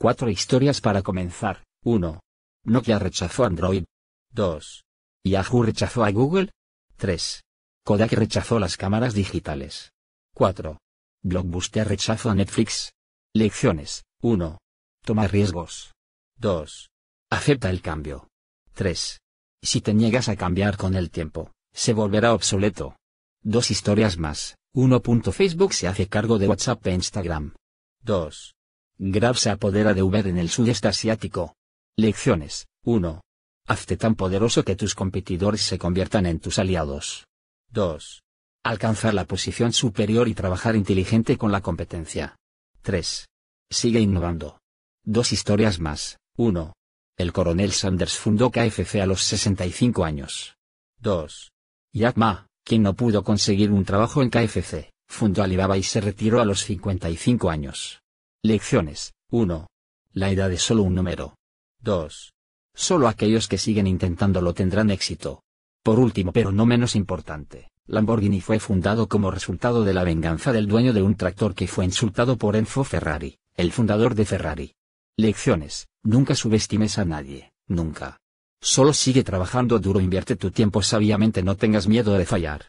Cuatro historias para comenzar. 1. Nokia rechazó Android. 2. Yahoo rechazó a Google. 3. Kodak rechazó las cámaras digitales. 4. Blockbuster rechazó a Netflix. Lecciones. 1. Toma riesgos. 2. Acepta el cambio. 3. Si te niegas a cambiar con el tiempo, se volverá obsoleto. Dos historias más. 1. Facebook se hace cargo de WhatsApp e Instagram. 2. Grav se apodera de Uber en el sudeste asiático. Lecciones 1. Hazte tan poderoso que tus competidores se conviertan en tus aliados. 2. Alcanzar la posición superior y trabajar inteligente con la competencia. 3. Sigue innovando. Dos historias más. 1. El coronel Sanders fundó KFC a los 65 años. 2. Jack Ma, quien no pudo conseguir un trabajo en KFC, fundó Alibaba y se retiró a los 55 años. Lecciones. 1. La edad es solo un número. 2. Solo aquellos que siguen intentándolo tendrán éxito. Por último pero no menos importante, Lamborghini fue fundado como resultado de la venganza del dueño de un tractor que fue insultado por Enzo Ferrari, el fundador de Ferrari. Lecciones, nunca subestimes a nadie, nunca. Solo sigue trabajando duro, invierte tu tiempo sabiamente, no tengas miedo de fallar.